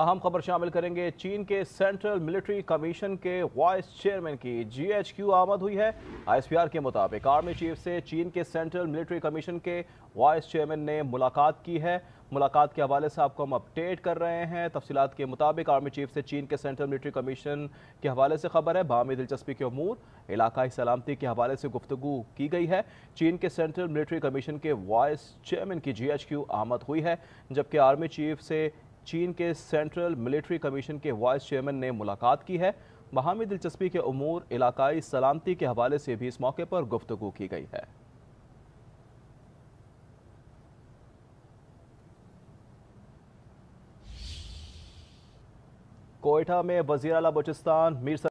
अहम खबर शामिल करेंगे चीन के सेंट्रल मिलिट्री कमीशन के वाइस चेयरमैन की जीएचक्यू आमद हुई है आईएसपीआर के मुताबिक आर्मी चीफ से चीन के सेंट्रल मिलिट्री कमीशन के वाइस चेयरमैन ने मुलाकात की है मुलाकात के हवाले से आपको हम अपडेट कर रहे हैं तफसीत के मुताबिक आर्मी चीफ से चीन के सेंट्रल मिलिट्री कमीशन के हवाले से खबर है बामी दिलचस्पी के अमूर इलाकाई सलामती के हवाले से गुफ्तु की गई है चीन के सेंट्रल मिलिट्री कमीशन के वाइस चेयरमैन की जी एच क्यू आमद हुई है जबकि आर्मी चीफ से चीन के सेंट्रल मिलिट्री कमीशन के वाइस चेयरमैन ने मुलाकात की है बहामी दिलचस्पी के अमूर इलाकाई सलामती के हवाले से भी इस मौके पर गुफ्तु की गई है कोयटा में वजीर अला बलोचिस्तान मीर